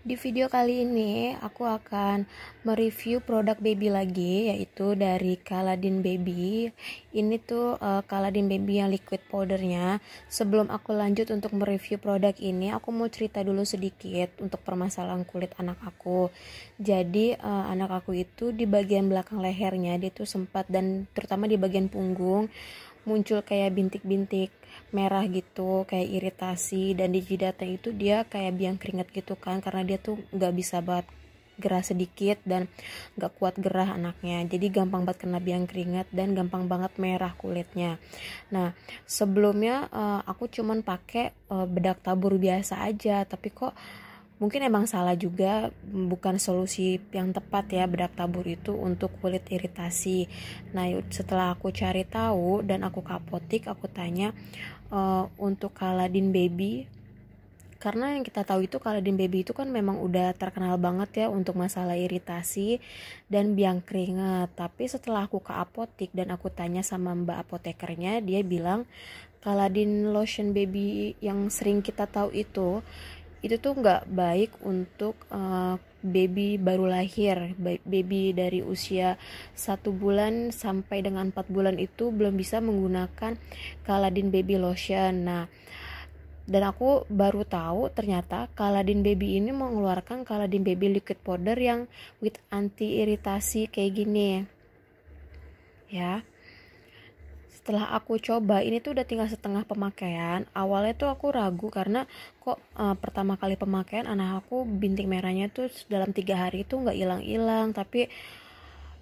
Di video kali ini aku akan mereview produk baby lagi yaitu dari Kaladin Baby. Ini tuh uh, Kaladin Baby yang liquid powdernya. Sebelum aku lanjut untuk mereview produk ini, aku mau cerita dulu sedikit untuk permasalahan kulit anak aku. Jadi uh, anak aku itu di bagian belakang lehernya dia tuh sempat dan terutama di bagian punggung muncul kayak bintik-bintik merah gitu kayak iritasi dan di jidatnya itu dia kayak biang keringat gitu kan karena dia tuh nggak bisa banget gerah sedikit dan nggak kuat gerah anaknya jadi gampang banget kena biang keringat dan gampang banget merah kulitnya nah sebelumnya eh, aku cuman pakai eh, bedak tabur biasa aja tapi kok mungkin emang salah juga bukan solusi yang tepat ya bedak tabur itu untuk kulit iritasi nah setelah aku cari tahu dan aku kapotik aku tanya uh, untuk Kaladin Baby karena yang kita tahu itu Kaladin Baby itu kan memang udah terkenal banget ya untuk masalah iritasi dan biang keringat. Tapi setelah aku ke apotik dan aku tanya sama mbak apotekernya, dia bilang Kaladin lotion baby yang sering kita tahu itu itu tuh nggak baik untuk uh, baby baru lahir baby dari usia satu bulan sampai dengan 4 bulan itu belum bisa menggunakan Kaladin baby lotion nah dan aku baru tahu ternyata Kaladin Baby ini mengeluarkan Kaladin Baby liquid powder yang with anti iritasi kayak gini ya setelah aku coba ini tuh udah tinggal setengah pemakaian awalnya tuh aku ragu karena kok uh, pertama kali pemakaian anak aku bintik merahnya tuh dalam tiga hari itu nggak hilang-hilang tapi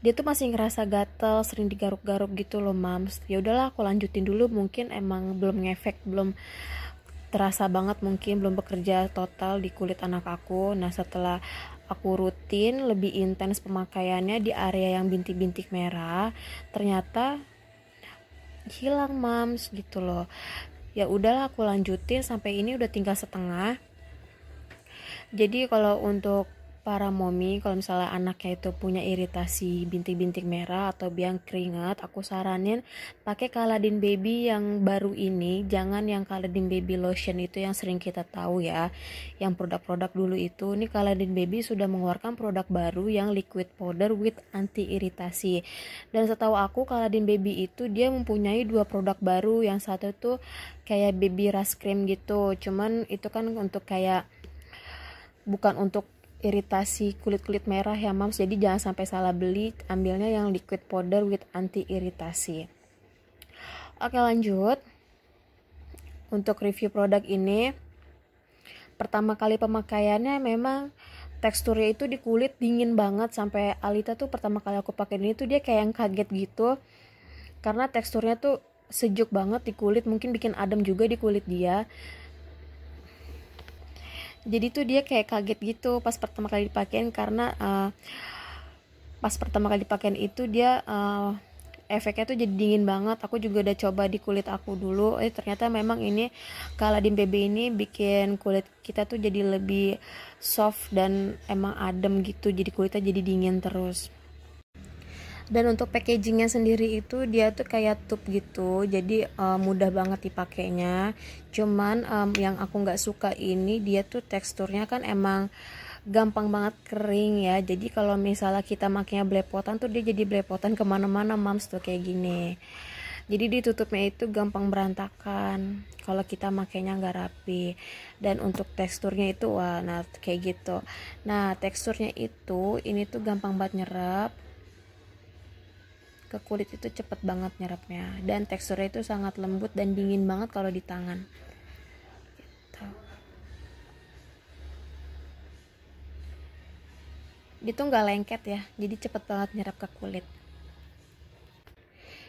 dia tuh masih ngerasa gatel sering digaruk-garuk gitu loh mams ya udahlah aku lanjutin dulu mungkin emang belum ngefek belum terasa banget mungkin belum bekerja total di kulit anak aku nah setelah aku rutin lebih intens pemakaiannya di area yang bintik-bintik merah ternyata hilang mams gitu loh ya udahlah aku lanjutin sampai ini udah tinggal setengah jadi kalau untuk para momi kalau misalnya anaknya itu punya iritasi bintik-bintik merah atau biang keringat aku saranin pakai Kaladin Baby yang baru ini jangan yang Kaladin Baby lotion itu yang sering kita tahu ya yang produk-produk dulu itu ini Kaladin Baby sudah mengeluarkan produk baru yang liquid powder with anti iritasi dan setahu aku Kaladin Baby itu dia mempunyai dua produk baru yang satu itu kayak baby ras cream gitu cuman itu kan untuk kayak bukan untuk iritasi kulit-kulit merah ya mams jadi jangan sampai salah beli ambilnya yang liquid powder with anti iritasi oke lanjut untuk review produk ini pertama kali pemakaiannya memang teksturnya itu di kulit dingin banget sampai Alita tuh pertama kali aku pakai ini tuh dia kayak yang kaget gitu karena teksturnya tuh sejuk banget di kulit mungkin bikin adem juga di kulit dia jadi tuh dia kayak kaget gitu pas pertama kali dipakein karena uh, pas pertama kali dipakein itu dia uh, efeknya tuh jadi dingin banget aku juga udah coba di kulit aku dulu eh ternyata memang ini kaladin BB ini bikin kulit kita tuh jadi lebih soft dan emang adem gitu jadi kulitnya jadi dingin terus dan untuk packagingnya sendiri itu dia tuh kayak tube gitu jadi uh, mudah banget dipakainya cuman um, yang aku nggak suka ini dia tuh teksturnya kan emang gampang banget kering ya jadi kalau misalnya kita makanya belepotan tuh dia jadi belepotan kemana-mana mams tuh kayak gini jadi ditutupnya itu gampang berantakan kalau kita makainya nggak rapi dan untuk teksturnya itu wah nah kayak gitu nah teksturnya itu ini tuh gampang banget nyerap ke kulit itu cepet banget nyerapnya dan teksturnya itu sangat lembut dan dingin banget kalau di tangan gitu. itu nggak lengket ya jadi cepet banget nyerap ke kulit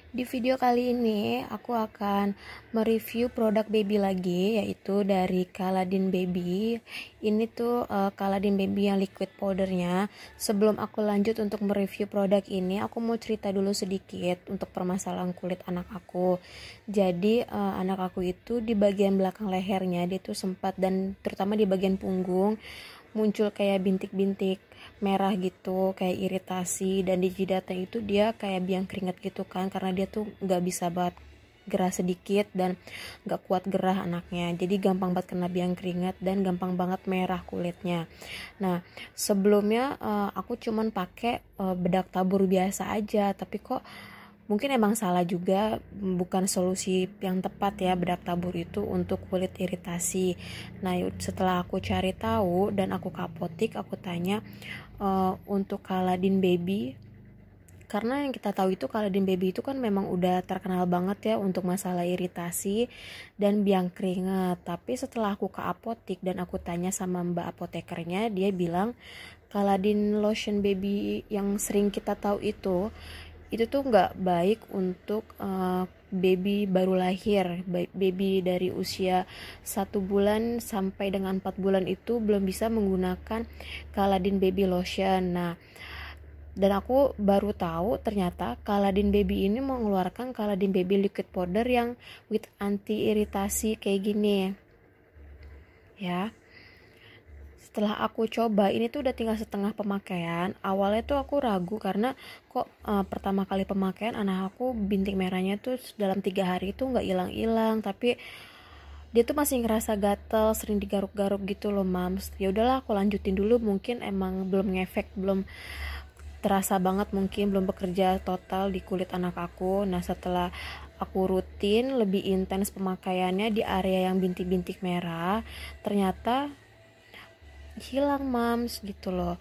di video kali ini aku akan mereview produk baby lagi yaitu dari Kaladin Baby. Ini tuh uh, Kaladin Baby yang liquid powdernya. Sebelum aku lanjut untuk mereview produk ini, aku mau cerita dulu sedikit untuk permasalahan kulit anak aku. Jadi uh, anak aku itu di bagian belakang lehernya dia tuh sempat dan terutama di bagian punggung muncul kayak bintik-bintik merah gitu kayak iritasi dan di jidatnya itu dia kayak biang keringat gitu kan karena dia tuh nggak bisa banget gerah sedikit dan nggak kuat gerah anaknya jadi gampang banget kena biang keringat dan gampang banget merah kulitnya nah sebelumnya uh, aku cuman pakai uh, bedak tabur biasa aja tapi kok mungkin emang salah juga bukan solusi yang tepat ya bedak tabur itu untuk kulit iritasi nah setelah aku cari tahu dan aku kapotik aku tanya uh, untuk kaladin baby karena yang kita tahu itu kaladin baby itu kan memang udah terkenal banget ya untuk masalah iritasi dan biang keringat tapi setelah aku ke apotik dan aku tanya sama mbak apotekernya dia bilang kaladin lotion baby yang sering kita tahu itu itu tuh nggak baik untuk uh, baby baru lahir baby dari usia satu bulan sampai dengan 4 bulan itu belum bisa menggunakan Kaladin baby lotion nah dan aku baru tahu ternyata Kaladin baby ini mengeluarkan Kaladin baby liquid powder yang with anti iritasi kayak gini ya setelah aku coba ini tuh udah tinggal setengah pemakaian awalnya tuh aku ragu karena kok uh, pertama kali pemakaian anak aku bintik merahnya tuh dalam tiga hari itu nggak hilang-hilang tapi dia tuh masih ngerasa gatel sering digaruk-garuk gitu loh mams ya udahlah aku lanjutin dulu mungkin emang belum ngefek belum terasa banget mungkin belum bekerja total di kulit anak aku nah setelah aku rutin lebih intens pemakaiannya di area yang bintik-bintik merah ternyata hilang mams gitu loh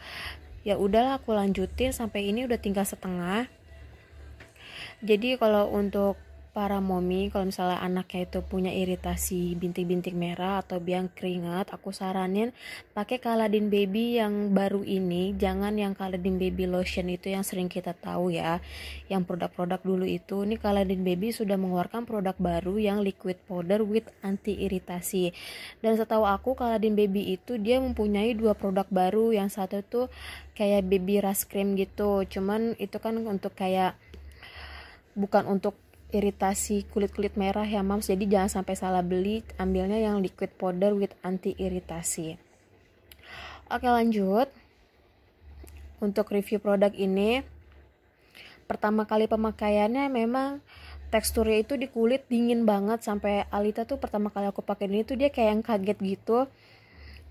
ya udahlah aku lanjutin sampai ini udah tinggal setengah jadi kalau untuk para momi kalau misalnya anaknya itu punya iritasi bintik-bintik merah atau biang keringat aku saranin pakai Kaladin Baby yang baru ini jangan yang Kaladin Baby lotion itu yang sering kita tahu ya yang produk-produk dulu itu ini Kaladin Baby sudah mengeluarkan produk baru yang liquid powder with anti iritasi dan setahu aku Kaladin Baby itu dia mempunyai dua produk baru yang satu itu kayak baby ras cream gitu cuman itu kan untuk kayak bukan untuk iritasi kulit-kulit merah ya mams jadi jangan sampai salah beli ambilnya yang liquid powder with anti iritasi oke lanjut untuk review produk ini pertama kali pemakaiannya memang teksturnya itu di kulit dingin banget sampai Alita tuh pertama kali aku pakai ini tuh dia kayak yang kaget gitu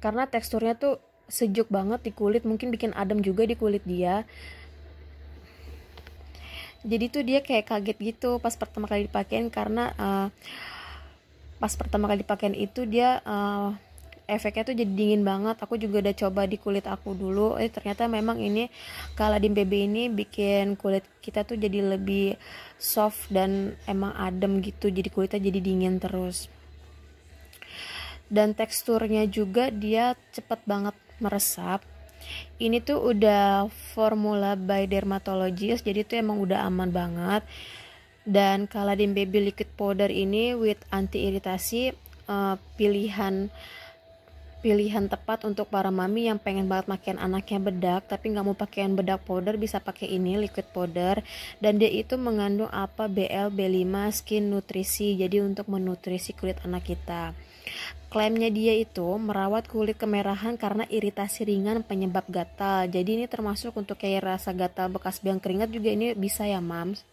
karena teksturnya tuh sejuk banget di kulit mungkin bikin adem juga di kulit dia jadi tuh dia kayak kaget gitu pas pertama kali dipakein karena uh, pas pertama kali dipakein itu dia uh, efeknya tuh jadi dingin banget aku juga udah coba di kulit aku dulu eh ternyata memang ini kaladin BB ini bikin kulit kita tuh jadi lebih soft dan emang adem gitu jadi kulitnya jadi dingin terus dan teksturnya juga dia cepet banget meresap ini tuh udah formula by dermatologist jadi tuh emang udah aman banget dan Kaladin Baby Liquid Powder ini with anti iritasi uh, eh, pilihan pilihan tepat untuk para mami yang pengen banget pakaian anaknya bedak tapi nggak mau pakaian bedak powder bisa pakai ini liquid powder dan dia itu mengandung apa BL B5 skin nutrisi jadi untuk menutrisi kulit anak kita Klaimnya dia itu merawat kulit kemerahan karena iritasi ringan penyebab gatal. Jadi ini termasuk untuk kayak rasa gatal bekas biang keringat juga ini bisa ya, Mams.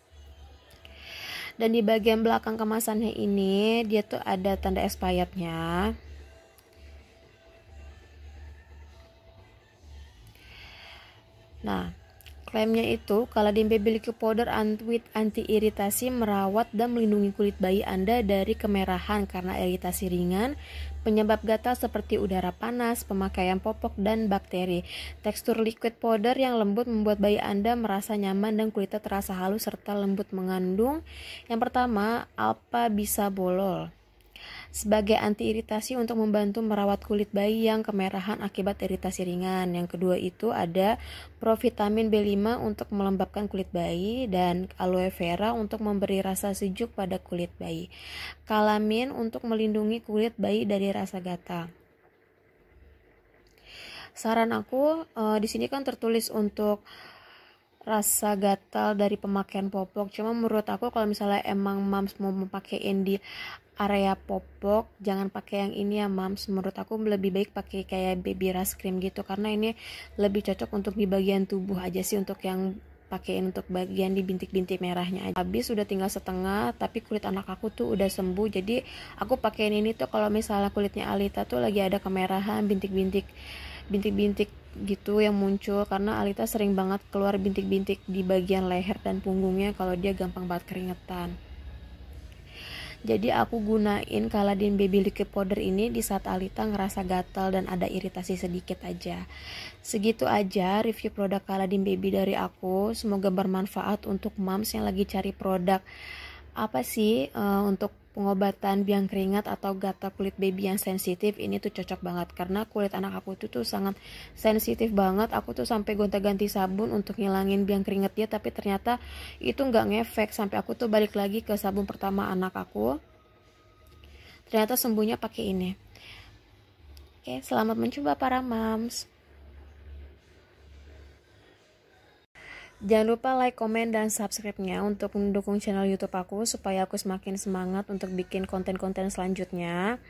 Dan di bagian belakang kemasannya ini dia tuh ada tanda expirednya. Nah, Klaimnya itu, kalau Baby Liquid Powder with anti-iritasi merawat dan melindungi kulit bayi Anda dari kemerahan karena iritasi ringan, penyebab gatal seperti udara panas, pemakaian popok, dan bakteri. Tekstur liquid powder yang lembut membuat bayi Anda merasa nyaman dan kulitnya terasa halus serta lembut mengandung. Yang pertama, alpa bisa bolol sebagai antiiritasi untuk membantu merawat kulit bayi yang kemerahan akibat iritasi ringan. Yang kedua itu ada provitamin B5 untuk melembabkan kulit bayi dan aloe vera untuk memberi rasa sejuk pada kulit bayi. Kalamin untuk melindungi kulit bayi dari rasa gatal saran aku uh, di sini kan tertulis untuk rasa gatal dari pemakaian popok cuma menurut aku kalau misalnya emang mams mau memakaiin di area popok jangan pakai yang ini ya mams menurut aku lebih baik pakai kayak baby rash cream gitu karena ini lebih cocok untuk di bagian tubuh aja sih untuk yang pakaiin untuk bagian di bintik-bintik merahnya aja. Habis udah tinggal setengah, tapi kulit anak aku tuh udah sembuh. Jadi aku pakaiin ini tuh kalau misalnya kulitnya Alita tuh lagi ada kemerahan, bintik-bintik bintik-bintik gitu yang muncul karena Alita sering banget keluar bintik-bintik di bagian leher dan punggungnya kalau dia gampang banget keringetan. Jadi aku gunain Kaladin Baby Liquid Powder ini di saat Alita ngerasa gatal dan ada iritasi sedikit aja. Segitu aja review produk Kaladin Baby dari aku. Semoga bermanfaat untuk moms yang lagi cari produk apa sih uh, untuk pengobatan biang keringat atau gatal kulit baby yang sensitif ini tuh cocok banget karena kulit anak aku tuh tuh sangat sensitif banget aku tuh sampai gonta-ganti sabun untuk ngilangin biang keringat dia tapi ternyata itu nggak ngefek sampai aku tuh balik lagi ke sabun pertama anak aku ternyata sembuhnya pakai ini oke selamat mencoba para moms Jangan lupa like, komen, dan subscribe-nya untuk mendukung channel YouTube aku supaya aku semakin semangat untuk bikin konten-konten selanjutnya.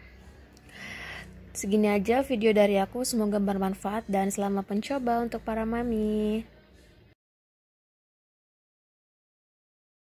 Segini aja video dari aku, semoga bermanfaat dan selamat mencoba untuk para mami.